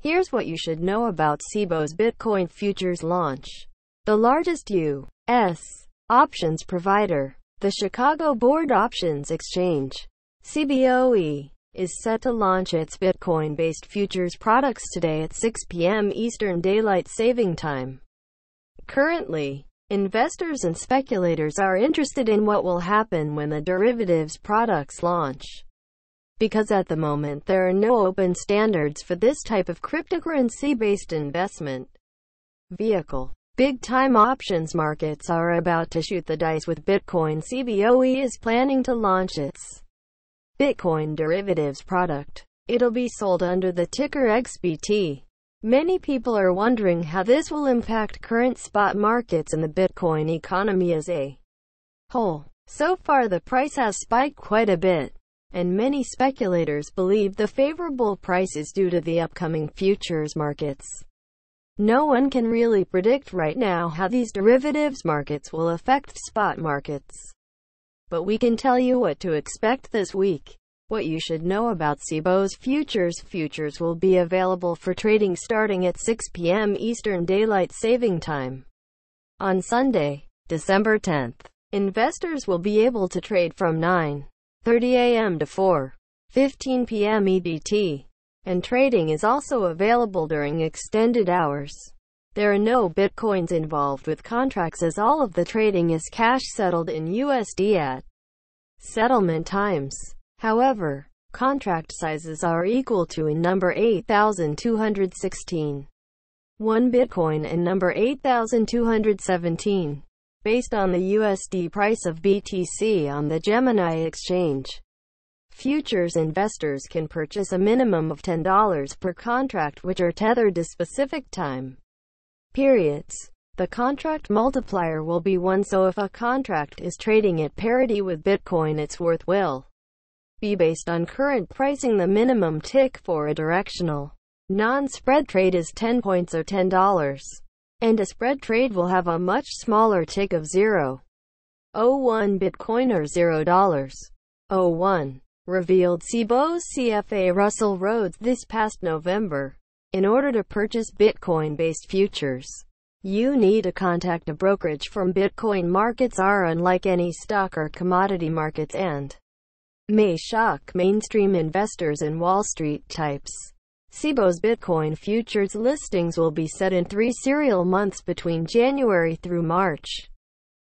Here's what you should know about SIBO's Bitcoin futures launch. The largest U.S. options provider, the Chicago Board Options Exchange, CBOE, is set to launch its Bitcoin-based futures products today at 6 p.m. Eastern Daylight Saving Time. Currently, investors and speculators are interested in what will happen when the derivatives products launch because at the moment there are no open standards for this type of cryptocurrency-based investment vehicle. Big-time options markets are about to shoot the dice with Bitcoin. CBOE is planning to launch its Bitcoin derivatives product. It'll be sold under the ticker XBT. Many people are wondering how this will impact current spot markets and the Bitcoin economy as a whole. So far the price has spiked quite a bit and many speculators believe the favorable price is due to the upcoming futures markets. No one can really predict right now how these derivatives markets will affect spot markets. But we can tell you what to expect this week. What you should know about SIBO's futures futures will be available for trading starting at 6 p.m. Eastern Daylight Saving Time. On Sunday, December 10th, investors will be able to trade from 9 30 a.m. to 4.15 p.m. EDT, and trading is also available during extended hours. There are no bitcoins involved with contracts as all of the trading is cash settled in USD at settlement times. However, contract sizes are equal to in number 8216, 1 bitcoin and number 8217 based on the USD price of BTC on the Gemini exchange. Futures investors can purchase a minimum of $10 per contract which are tethered to specific time periods. The contract multiplier will be 1 so if a contract is trading at parity with Bitcoin its worth will be based on current pricing the minimum tick for a directional non-spread trade is 10 points or $10 and a spread trade will have a much smaller tick of 0.01 Bitcoin or $0.01, revealed Cboe's CFA Russell Rhodes this past November. In order to purchase Bitcoin-based futures, you need to contact a brokerage From Bitcoin markets are unlike any stock or commodity markets and may shock mainstream investors and Wall Street types. SIBO's Bitcoin futures listings will be set in three serial months between January through March,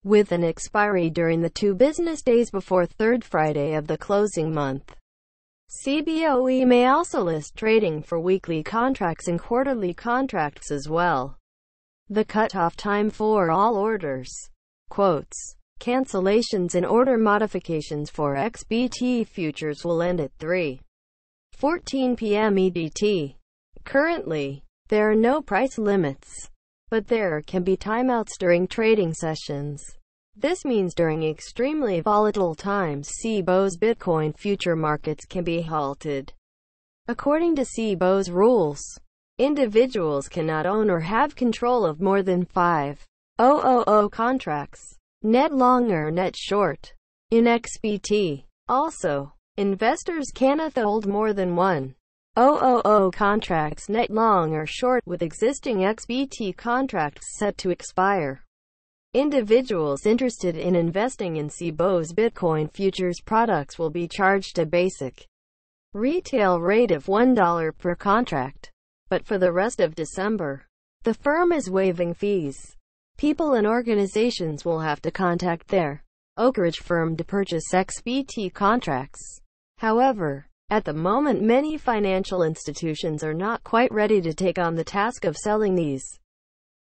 with an expiry during the two business days before third Friday of the closing month. CBOE may also list trading for weekly contracts and quarterly contracts as well. The cutoff time for all orders, quotes, cancellations and order modifications for XBT futures will end at 3. 14 p.m. EDT. Currently, there are no price limits, but there can be timeouts during trading sessions. This means during extremely volatile times SIBO's Bitcoin future markets can be halted. According to SIBO's rules, individuals cannot own or have control of more than 5,000 contracts, net long or net short, in XBT. Also, Investors cannot hold more than one. 000 contracts net long or short, with existing XBT contracts set to expire. Individuals interested in investing in Cboe's Bitcoin futures products will be charged a basic retail rate of $1 per contract. But for the rest of December, the firm is waiving fees. People and organizations will have to contact their Oak Ridge firm to purchase XBT contracts. However, at the moment many financial institutions are not quite ready to take on the task of selling these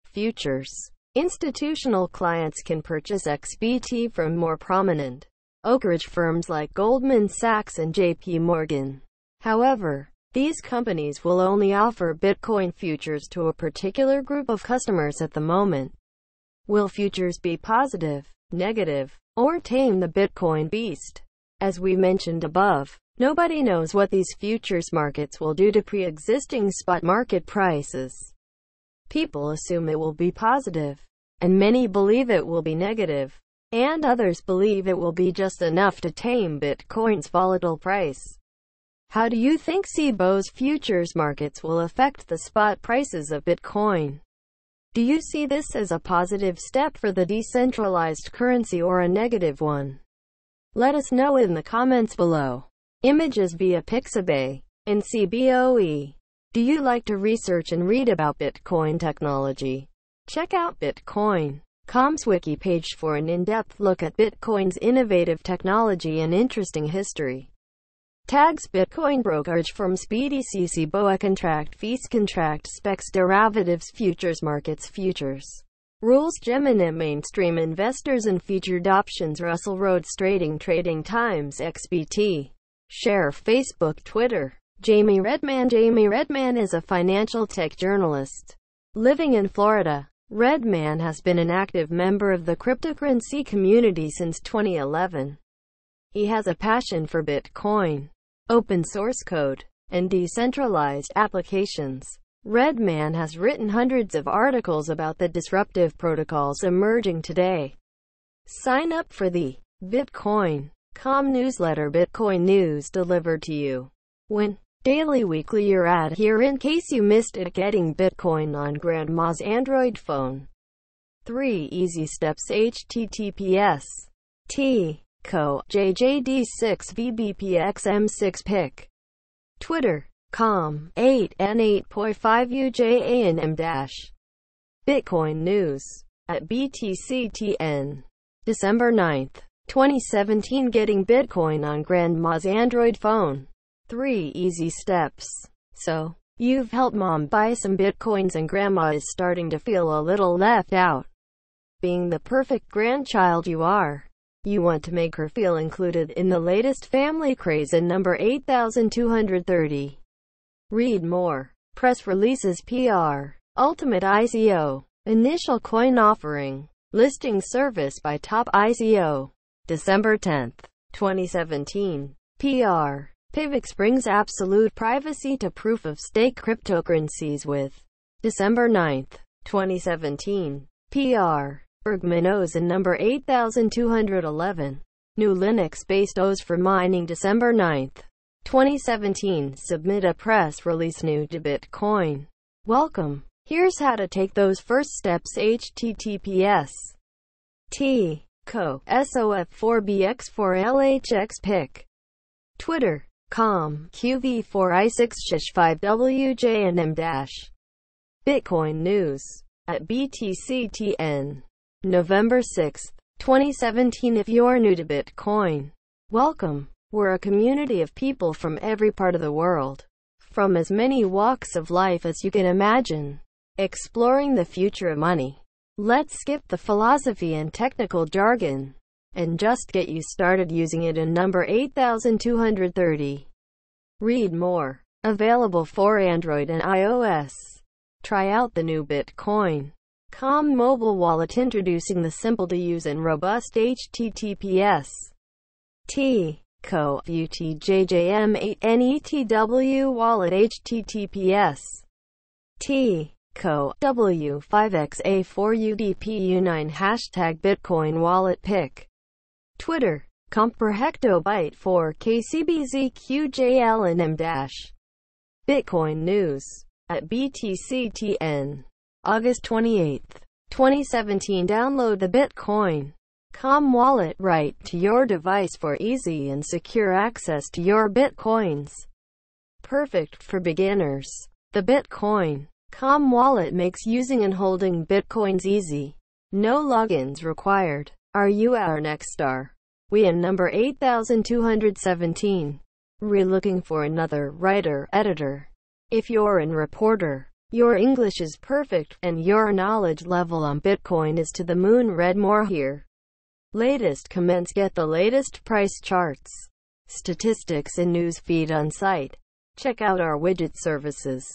futures. Institutional clients can purchase XBT from more prominent brokerage firms like Goldman Sachs and JP Morgan. However, these companies will only offer Bitcoin futures to a particular group of customers at the moment. Will futures be positive, negative, or tame the Bitcoin beast? As we mentioned above, nobody knows what these futures markets will do to pre-existing spot market prices. People assume it will be positive, and many believe it will be negative, and others believe it will be just enough to tame Bitcoin's volatile price. How do you think SIBO's futures markets will affect the spot prices of Bitcoin? Do you see this as a positive step for the decentralized currency or a negative one? Let us know in the comments below. Images via Pixabay and CBOE. Do you like to research and read about Bitcoin technology? Check out Bitcoin.com's wiki page for an in-depth look at Bitcoin's innovative technology and interesting history. Tags Bitcoin brokerage Speedy CC BOA contract fees contract specs derivatives futures markets futures rules Gemini mainstream investors and featured options Russell Rhodes trading trading times XBT share Facebook Twitter Jamie Redman Jamie Redman is a financial tech journalist living in Florida Redman has been an active member of the cryptocurrency community since 2011 he has a passion for Bitcoin open source code and decentralized applications Redman has written hundreds of articles about the disruptive protocols emerging today. Sign up for the Bitcoin.com newsletter Bitcoin News delivered to you when daily weekly you're at here in case you missed it getting Bitcoin on grandma's Android phone. 3 Easy Steps HTTPS T Co JJD6 VBPXM6 PIC Twitter com 8 n 8.5 ujanm dash Bitcoin News at BTCTN December 9, 2017 Getting Bitcoin on Grandma's Android phone 3 easy steps So, you've helped mom buy some bitcoins and grandma is starting to feel a little left out Being the perfect grandchild you are you want to make her feel included in the latest family craze and number 8230. Read more. Press releases PR. Ultimate ICO. Initial coin offering. Listing service by Top ICO. December 10, 2017. PR. Pivx brings absolute privacy to proof-of-stake cryptocurrencies with December 9, 2017. PR. Bergman OS and number 8211. New Linux-based OS for mining December 9, 2017 Submit a press release new to Bitcoin. Welcome. Here's how to take those first steps https t co sof4bx4lhx twitter com qv4i6 shish 5 wjnm bitcoin news at btctn november 6 2017 if you're new to bitcoin welcome were a community of people from every part of the world, from as many walks of life as you can imagine. Exploring the future of money. Let's skip the philosophy and technical jargon and just get you started using it in number 8230. Read more. Available for Android and iOS. Try out the new Bitcoin. Com mobile wallet introducing the simple to use and robust HTTPS T Co. UTJJM8 NETW wallet HTTPS T Co. W5XA4UDPU9 hashtag Bitcoin wallet pick Twitter Comper hectobyte 4 KCBZQJL and M dash Bitcoin News at BTCTN August 28, 2017 download the Bitcoin Com wallet right to your device for easy and secure access to your bitcoins. Perfect for beginners. The Bitcoin Com wallet makes using and holding bitcoins easy. No logins required. Are you our next star? We in number 8217. Re looking for another writer, editor. If you're an reporter, your English is perfect, and your knowledge level on Bitcoin is to the moon. Read more here. Latest comments get the latest price charts, statistics and news feed on site. Check out our widget services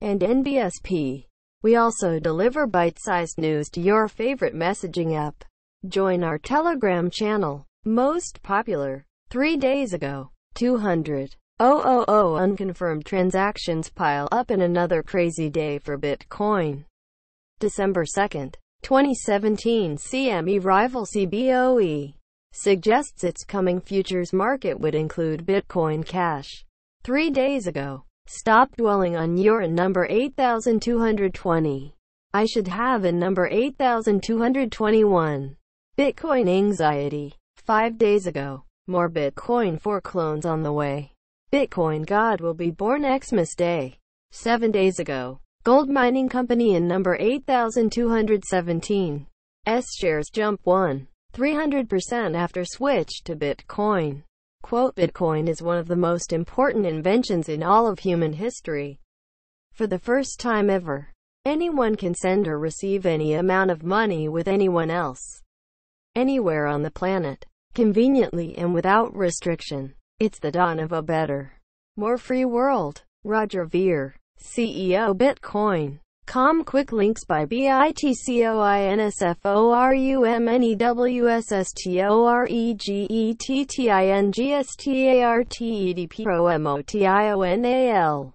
and NBSP. We also deliver bite-sized news to your favorite messaging app. Join our Telegram channel. Most popular. 3 days ago. 200. 000 unconfirmed transactions pile up in another crazy day for Bitcoin. December 2nd. 2017 CME rival CBOE suggests its coming futures market would include Bitcoin Cash. Three days ago, stop dwelling on your number 8220. I should have a number 8221. Bitcoin anxiety. Five days ago, more Bitcoin for clones on the way. Bitcoin God will be born Xmas Day. Seven days ago, Gold Mining Company and number 8217. S shares jump 1. 300% after switch to Bitcoin. Quote, Bitcoin is one of the most important inventions in all of human history. For the first time ever, anyone can send or receive any amount of money with anyone else, anywhere on the planet, conveniently and without restriction. It's the dawn of a better, more free world. Roger Veer CEO Bitcoin. Com Quick Links by BITCOINSFORUMNEWSSTOREGETTTINGSTARTEDP Pro MOTIONAL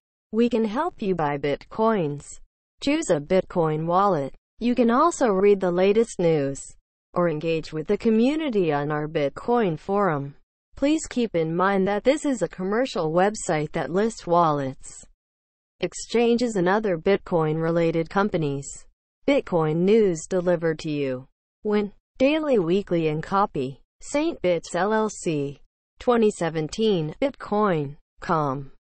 We can help you buy bitcoins. Choose a Bitcoin wallet. You can also read the latest news or engage with the community on our Bitcoin forum. Please keep in mind that this is a commercial website that lists wallets, exchanges and other Bitcoin-related companies. Bitcoin news delivered to you when daily, weekly and copy. St. Bits LLC 2017 Bitcoin.com